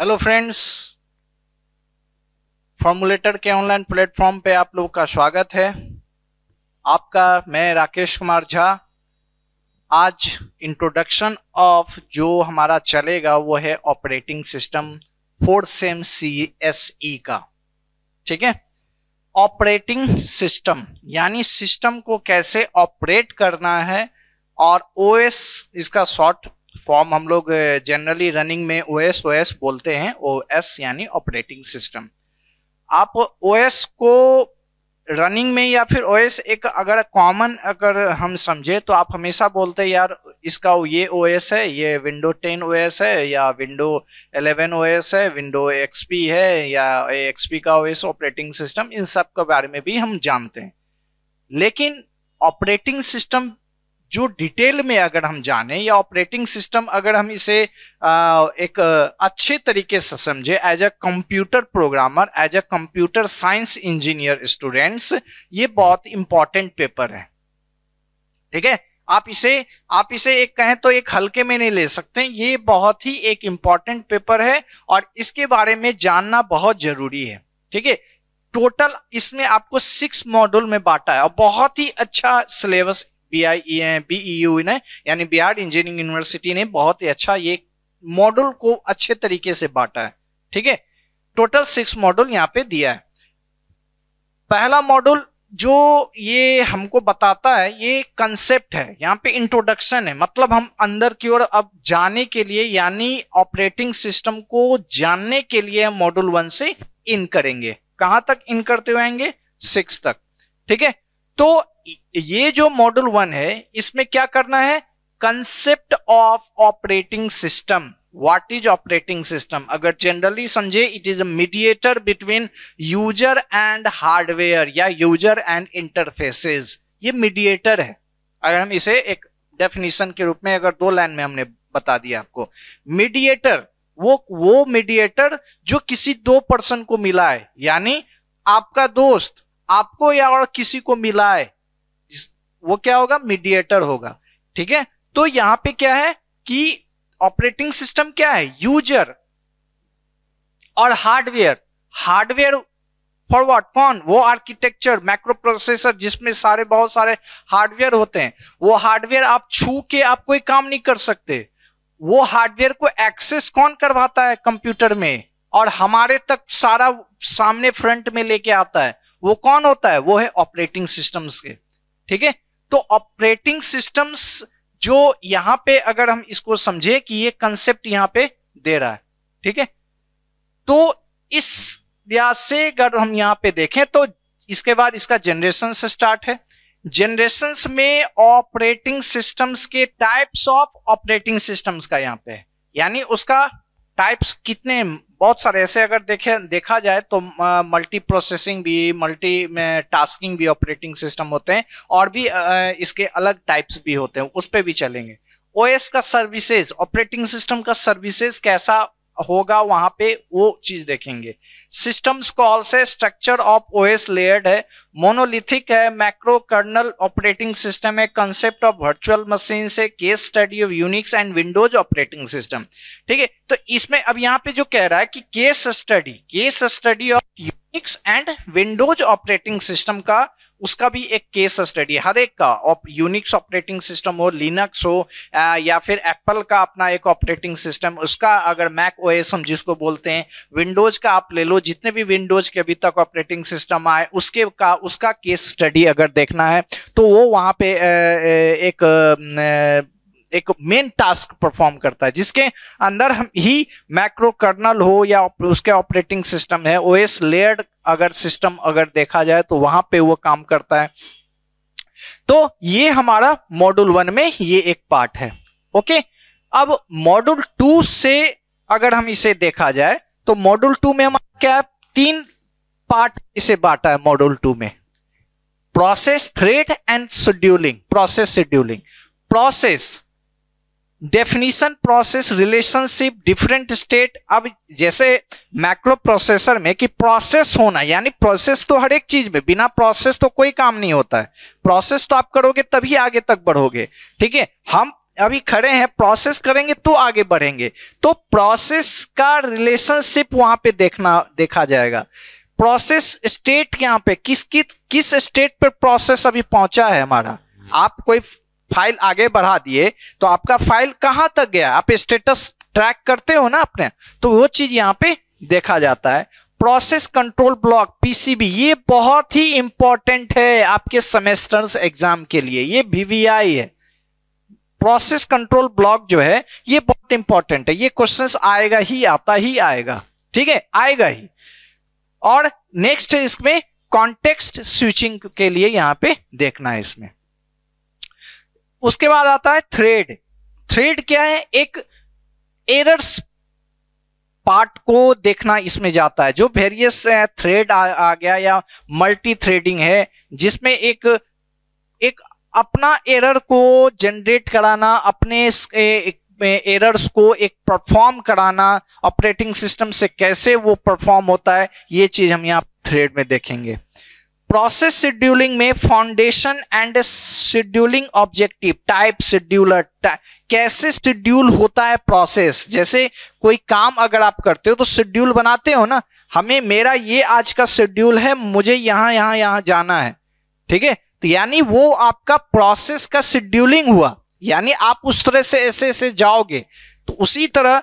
hello friends फॉर्मुलेटर के online platform पे आप लोगों का स्वागत है आपका मैं राकेश कुमार झा आज इंट्रोडक्शन ऑफ जो हमारा चलेगा वो है operating system four sem C S E का ठीक है ऑपरेटिंग सिस्टम यानी सिस्टम को कैसे ऑपरेट करना है और ओ एस इसका शॉर्ट फॉर्म हम लोग जनरली रनिंग में ओ एस ओ एस बोलते हैं ओ एस यानी ऑपरेटिंग सिस्टम आप एस को रनिंग में या फिर एस एक अगर कॉमन अगर हम समझे तो आप हमेशा बोलते हैं यार इसका ये ओ एस है ये विंडो टेन ओ एस है या विंडो ओ एस है विंडो एक्स पी है या एक्सपी का ओ एस ऑपरेटिंग सिस्टम इन सब के बारे में भी हम जानते हैं लेकिन ऑपरेटिंग सिस्टम जो डिटेल में अगर हम जाने या ऑपरेटिंग सिस्टम अगर हम इसे आ, एक अच्छे तरीके से समझे as a computer programmer as a computer science engineer students ये बहुत इंपॉर्टेंट पेपर है ठीक है आप इसे आप इसे एक कहें तो एक हल्के में नहीं ले सकते ये बहुत ही एक इंपॉर्टेंट पेपर है और इसके बारे में जानना बहुत जरूरी है ठीक है टोटल इसमें आपको सिक्स मॉड्यूल में बांटा है और बहुत ही अच्छा syllabus B I e e ने यानी बिहार इंजीनियरिंग यूनिवर्सिटी ने बहुत ही अच्छा ये मॉडल को अच्छे तरीके से बांटा है ठीक है टोटल सिक्स मॉडल यहाँ पे दिया है पहला मॉडल जो ये हमको बताता है ये कंसेप्ट है यहाँ पे इंट्रोडक्शन है मतलब हम अंदर की ओर अब जाने के लिए यानी ऑपरेटिंग सिस्टम को जानने के लिए मॉडल वन से इन करेंगे कहां तक इन करते हुएंगे सिक्स तक ठीक है तो ये जो मॉडल वन है इसमें क्या करना है concept of operating system what is operating system अगर जनरली समझे it is mediator between user and hardware या यूजर एंड इंटरफेसेस ये मीडिएटर है अगर हम इसे एक डेफिनेशन के रूप में अगर दो लाइन में हमने बता दिया आपको मीडिएटर वो वो मीडिएटर जो किसी दो पर्सन को मिला है यानी आपका दोस्त आपको या और किसी को मिलाए वो क्या होगा मीडिएटर होगा ठीक है तो यहां पे क्या है कि ऑपरेटिंग सिस्टम क्या है यूजर और हार्डवेयर हार्डवेयर फॉर व्हाट कौन वो आर्किटेक्चर मैक्रो प्रोसेसर जिसमें सारे बहुत सारे हार्डवेयर होते हैं वो हार्डवेयर आप छू के आप कोई काम नहीं कर सकते वो हार्डवेयर को एक्सेस कौन करवाता है कंप्यूटर में और हमारे तक सारा सामने फ्रंट में लेके आता है वो कौन होता है वो है ऑपरेटिंग सिस्टम्स के ठीक है तो ऑपरेटिंग सिस्टम्स जो यहां पे अगर हम इसको समझे कि ये कंसेप्ट यहां पे दे रहा है ठीक है तो इस लिहाज से अगर हम यहां पे देखें तो इसके बाद इसका जनरेशन से स्टार्ट है जनरेशन में ऑपरेटिंग सिस्टम्स के टाइप्स ऑफ ऑपरेटिंग सिस्टम्स का यहां पे यानी उसका टाइप्स कितने बहुत सारे ऐसे अगर देखे देखा जाए तो मल्टी प्रोसेसिंग भी मल्टी टास्किंग भी ऑपरेटिंग सिस्टम होते हैं और भी इसके अलग टाइप्स भी होते हैं उस पर भी चलेंगे ओएस का सर्विसेज ऑपरेटिंग सिस्टम का सर्विसेज कैसा होगा वहां पे वो चीज देखेंगे सिस्टम्स कॉल से स्ट्रक्चर ऑफ ओएस लेयर्ड है मोनोलिथिक है मैक्रो कर्नल ऑपरेटिंग सिस्टम है कंसेप्ट ऑफ वर्चुअल मशीन से case study of Unix and Windows operating system ठीक है तो इसमें अब यहाँ पे जो कह रहा है कि case study case study of Unix and Windows operating system का उसका भी एक केस स्टडी हर एक का यूनिक्स ऑपरेटिंग सिस्टम हो लिनक्स हो या फिर एप्पल का अपना एक ऑपरेटिंग सिस्टम उसका अगर मैक ओएस हम जिसको बोलते हैं विंडोज का आप ले लो जितने भी विंडोज के अभी तक ऑपरेटिंग सिस्टम आए उसके का उसका केस स्टडी अगर देखना है तो वो वहाँ पे एक एक मेन टास्क परफॉर्म करता है जिसके अंदर हम ही मैक्रो कर्नल हो या उसके ऑपरेटिंग सिस्टम है ओएस लेयर्ड अगर सिस्टम अगर देखा जाए तो वहां पे वो काम करता है तो ये हमारा मॉड्यूल वन में ये एक पार्ट है ओके अब मॉड्यूल टू से अगर हम इसे देखा जाए तो मॉड्यूल टू में हम क्या तीन पार्ट इसे बांटा है मॉड्यूल टू में process thread and scheduling process scheduling process definition process relationship different state अब जैसे मैक्रो प्रोसेसर में कि प्रोसेस होना यानी प्रोसेस तो हर एक चीज में बिना प्रोसेस तो कोई काम नहीं होता है प्रोसेस तो आप करोगे तभी आगे तक बढ़ोगे ठीक है हम अभी खड़े हैं प्रोसेस करेंगे तो आगे बढ़ेंगे तो प्रोसेस का रिलेशनशिप वहां पे देखना देखा जाएगा प्रोसेस स्टेट यहाँ पे किस किस किस स्टेट पर प्रोसेस अभी पहुंचा है हमारा आप कोई फाइल आगे बढ़ा दिए तो आपका फाइल कहां तक गया आप स्टेटस ट्रैक करते हो ना अपने तो वो चीज यहाँ पे देखा जाता है प्रोसेस कंट्रोल ब्लॉक पीसीबी ये बहुत ही इंपॉर्टेंट है आपके सेमेस्टर्स एग्जाम के लिए ये बीवीआई है प्रोसेस कंट्रोल ब्लॉक जो है ये बहुत इंपॉर्टेंट है ये क्वेश्चन आएगा ही आता ही आएगा ठीक है आएगा ही और नेक्स्ट है इसमें कॉन्टेक्स्ट स्विचिंग के लिए यहां पे देखना है इसमें उसके बाद आता है थ्रेड थ्रेड क्या है एक एरर्स पार्ट को देखना इसमें जाता है जो वेरियस थ्रेड आ, आ गया या मल्टी थ्रेडिंग है जिसमें एक एक अपना एरर को जनरेट कराना अपने एरर्स को एक परफॉर्म कराना ऑपरेटिंग सिस्टम से कैसे वो परफॉर्म होता है ये चीज हम यहाँ थ्रेड में देखेंगे प्रोसेस शेड्यूलिंग में foundation and scheduling objective type scheduler कैसे शेड्यूल होता है प्रोसेस जैसे कोई काम अगर आप करते हो तो शेड्यूल बनाते हो ना हमें मेरा ये आज का शेड्यूल है मुझे यहां यहां यहां जाना है ठीक है तो यानी वो आपका प्रोसेस का शेड्यूलिंग हुआ यानी आप उस तरह से ऐसे ऐसे जाओगे तो उसी तरह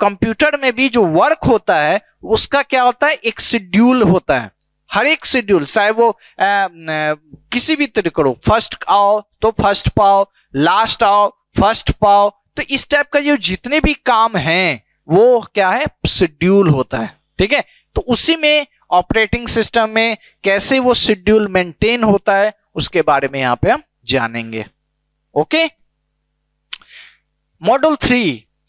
कंप्यूटर में भी जो वर्क होता है उसका क्या होता है एक शेड्यूल होता है हर एक शेड्यूल चाहे वो आ, किसी भी तरीके करो फर्स्ट आओ तो फर्स्ट पाओ लास्ट आओ फर्स्ट पाओ तो इस टाइप का जो जितने भी काम हैं वो क्या है शेड्यूल होता है ठीक है तो उसी में ऑपरेटिंग सिस्टम में कैसे वो शेड्यूल मेंटेन होता है उसके बारे में यहां पे हम जानेंगे okay module three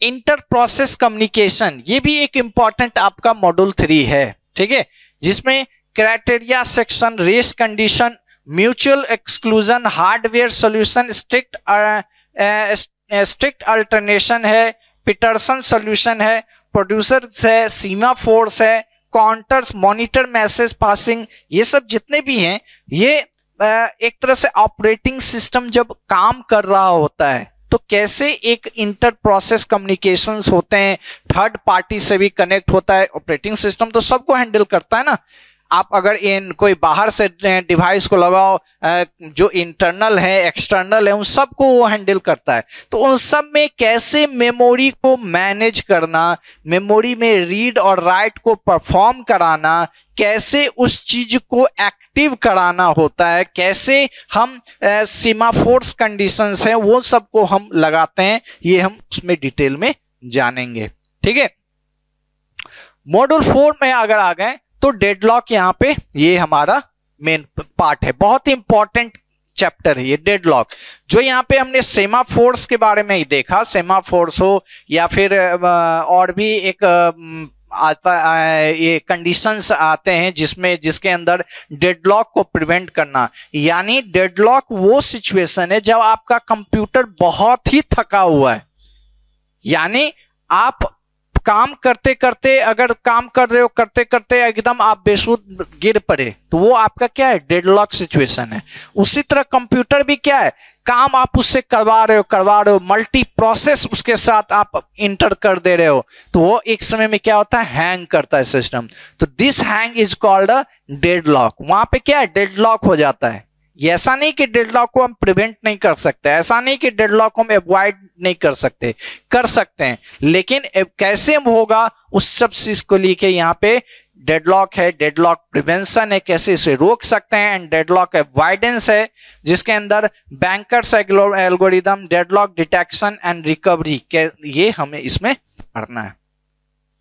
inter process communication ये भी एक इंपॉर्टेंट आपका मॉड्यूल थ्री है ठीक है जिसमें criteria section race condition mutual exclusion hardware solution strict strict alternation है पिटरसन सोल्यूशन है प्रोड्यूसर है सीमा फोर्स है काउंटर्स मॉनिटर मैसेज पासिंग ये सब जितने भी हैं ये uh, एक तरह से ऑपरेटिंग सिस्टम जब काम कर रहा होता है तो कैसे एक इंटर प्रोसेस कम्युनिकेशन होते हैं थर्ड पार्टी से भी कनेक्ट होता है ऑपरेटिंग सिस्टम तो सबको हैंडल करता है ना आप अगर इन कोई बाहर से डिवाइस को लगाओ जो इंटरनल है एक्सटर्नल है उन सबको वो हैंडल करता है तो उन सब में कैसे मेमोरी को मैनेज करना मेमोरी में रीड और राइट को परफॉर्म कराना कैसे उस चीज को एक्टिव कराना होता है कैसे हम सीमा फोर्स कंडीशन है वो सबको हम लगाते हैं ये हम उसमें डिटेल में जानेंगे ठीक है मॉड्यूल फोर में अगर आ गए तो डेडलॉक यहाँ पे ये हमारा मेन पार्ट है बहुत ही इंपॉर्टेंट चैप्टर है ये डेडलॉक जो यहाँ पे हमने सेमा फोर्स के बारे में ही देखा सेमा फोर्स हो या फिर और भी एक आता ये कंडीशंस आते हैं जिसमें जिसके अंदर डेडलॉक को प्रिवेंट करना यानी डेडलॉक वो सिचुएशन है जब आपका कंप्यूटर बहुत ही थका हुआ है यानी आप काम करते करते अगर काम कर रहे हो करते करते एकदम आप बेसुद गिर पड़े तो वो आपका क्या है डेडलॉक सिचुएशन है उसी तरह कंप्यूटर भी क्या है काम आप उससे करवा रहे हो करवा रहे हो मल्टी प्रोसेस उसके साथ आप इंटर कर दे रहे हो तो वो एक समय में क्या होता है हैंग करता है सिस्टम तो this hang is called a deadlock वहां पे क्या है डेड लॉक हो जाता है ये ऐसा नहीं कि डेडलॉक को हम प्रिवेंट नहीं कर सकते ऐसा नहीं कि डेडलॉक को हम अवॉइड नहीं कर सकते कर सकते हैं लेकिन कैसे होगा उस सब चीज को लेके यहाँ पे डेडलॉक है डेडलॉक प्रिवेंशन है कैसे इसे रोक सकते हैं एंड डेडलॉक अवॉइडेंस है जिसके अंदर bankers algorithm deadlock detection and recovery ये हमें इसमें पढ़ना है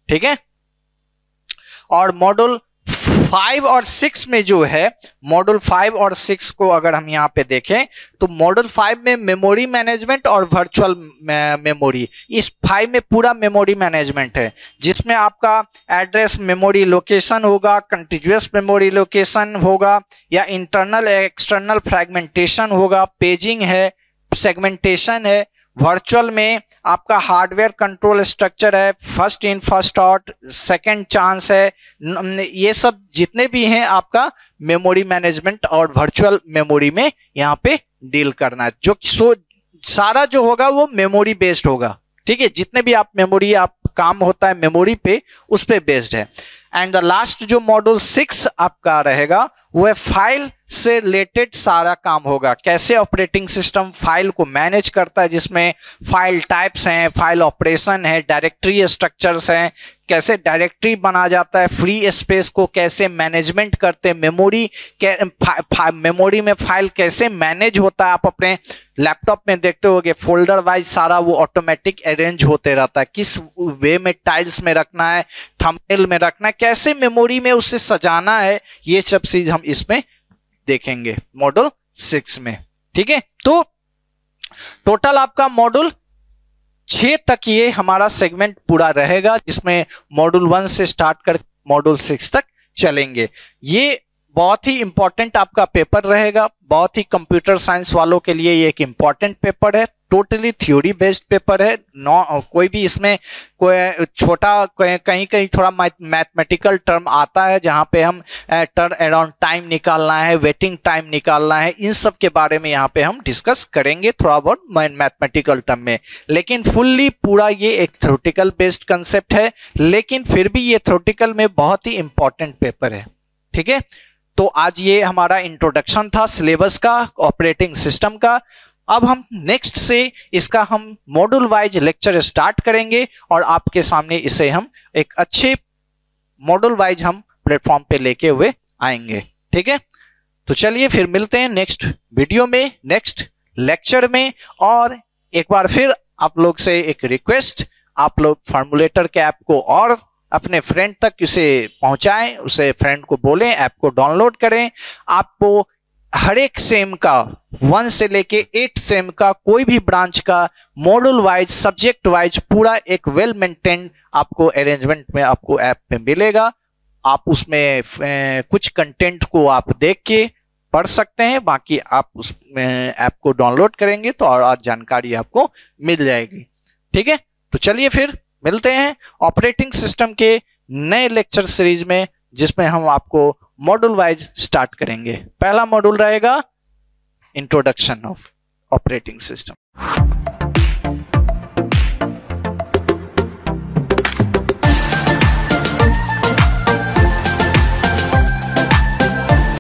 ठीक है और मॉड्यूल फाइव और सिक्स में जो है मॉडल फाइव और सिक्स को अगर हम यहाँ पे देखें तो मॉडल फाइव में मेमोरी मैनेजमेंट और वर्चुअल मेमोरी इस फाइव में पूरा मेमोरी मैनेजमेंट है जिसमें आपका एड्रेस मेमोरी लोकेशन होगा कंटिन्यूस मेमोरी लोकेशन होगा या इंटरनल एक्सटर्नल फ्रेगमेंटेशन होगा पेजिंग है सेगमेंटेशन है वर्चुअल में आपका हार्डवेयर कंट्रोल स्ट्रक्चर है first in first out second chance है ये सब जितने भी हैं आपका मेमोरी मैनेजमेंट और वर्चुअल मेमोरी में यहाँ पे डील करना है जो सो सारा जो होगा वो मेमोरी बेस्ड होगा ठीक है जितने भी आप मेमोरी आप काम होता है मेमोरी पे उस पर बेस्ड है एंड द लास्ट जो मॉड्यूल सिक्स आपका रहेगा वह फाइल से रिलेटेड सारा काम होगा कैसे ऑपरेटिंग सिस्टम फाइल को मैनेज करता है जिसमें फाइल टाइप्स हैं फाइल ऑपरेशन है डायरेक्टरी स्ट्रक्चर्स हैं कैसे डायरेक्टरी बना जाता है फ्री स्पेस को कैसे मैनेजमेंट करते हैं मेमोरी मेमोरी में फाइल कैसे मैनेज होता है आप अपने लैपटॉप में देखते होगे फोल्डर वाइज सारा वो ऑटोमेटिक अरेंज होते रहता है किस वे में टाइल्स में रखना है थंबनेल में रखना है कैसे मेमोरी में उसे सजाना है ये सब चीज हम इसमें देखेंगे मॉडल सिक्स में ठीक है तो टोटल आपका मॉडल छह तक ये हमारा सेगमेंट पूरा रहेगा जिसमें मॉड्यूल वन से स्टार्ट कर मॉड्यूल सिक्स तक चलेंगे ये बहुत ही इंपॉर्टेंट आपका पेपर रहेगा बहुत ही कंप्यूटर साइंस वालों के लिए ये एक इंपॉर्टेंट पेपर है टोटली थ्योरी बेस्ड पेपर है नॉ कोई भी इसमें कोई छोटा कहीं कहीं थोड़ा मैथमेटिकल टर्म आता है जहां पे हम टर्न अराउंड टाइम निकालना है वेटिंग टाइम निकालना है इन सब के बारे में यहाँ पे हम डिस्कस करेंगे थोड़ा बहुत मैथमेटिकल टर्म में लेकिन फुल्ली पूरा ये एक थ्रोटिकल बेस्ड कंसेप्ट है लेकिन फिर भी ये थ्रोटिकल में बहुत ही इंपॉर्टेंट पेपर है ठीक है तो आज ये हमारा इंट्रोडक्शन था सिलेबस का ऑपरेटिंग सिस्टम का अब हम नेक्स्ट से इसका हम मॉड्यूल वाइज लेक्चर स्टार्ट करेंगे और आपके सामने इसे हम एक अच्छे मॉड्यूल वाइज हम प्लेटफॉर्म पे लेके हुए आएंगे ठीक है तो चलिए फिर मिलते हैं नेक्स्ट वीडियो में नेक्स्ट लेक्चर में और एक बार फिर आप लोग से एक रिक्वेस्ट आप लोग फार्मूलेटर के ऐप को और अपने फ्रेंड तक उसे पहुंचाएं उसे फ्रेंड को बोलें ऐप को डाउनलोड करें आपको हर एक सेम का वन से लेके एट सेम का कोई भी ब्रांच का मॉडल वाइज सब्जेक्ट वाइज पूरा एक वेल मेंटेन आपको अरेंजमेंट में आपको ऐप में मिलेगा आप उसमें कुछ कंटेंट को आप देख के पढ़ सकते हैं बाकी आप उस ऐप को डाउनलोड करेंगे तो और, और जानकारी आपको मिल जाएगी ठीक है तो चलिए फिर मिलते हैं ऑपरेटिंग सिस्टम के नए लेक्चर सीरीज में जिसमें हम आपको मॉड्यूल वाइज स्टार्ट करेंगे पहला मॉड्यूल रहेगा इंट्रोडक्शन ऑफ ऑपरेटिंग सिस्टम